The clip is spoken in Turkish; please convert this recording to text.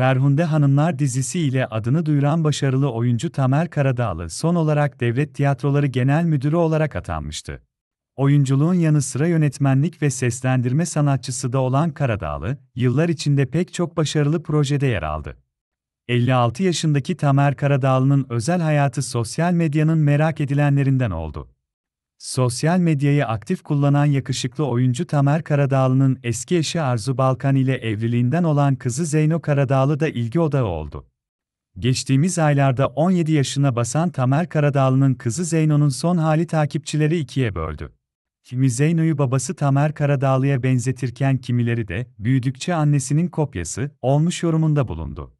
Ferhunde Hanımlar dizisi ile adını duyuran başarılı oyuncu Tamer Karadağlı son olarak Devlet Tiyatroları Genel Müdürü olarak atanmıştı. Oyunculuğun yanı sıra yönetmenlik ve seslendirme sanatçısı da olan Karadağlı, yıllar içinde pek çok başarılı projede yer aldı. 56 yaşındaki Tamer Karadağlı'nın özel hayatı sosyal medyanın merak edilenlerinden oldu. Sosyal medyayı aktif kullanan yakışıklı oyuncu Tamer Karadağlı'nın eski eşi Arzu Balkan ile evliliğinden olan kızı Zeyno Karadağlı da ilgi odağı oldu. Geçtiğimiz aylarda 17 yaşına basan Tamer Karadağlı'nın kızı Zeyno'nun son hali takipçileri ikiye böldü. Kimi Zeyno'yu babası Tamer Karadağlı'ya benzetirken kimileri de büyüdükçe annesinin kopyası olmuş yorumunda bulundu.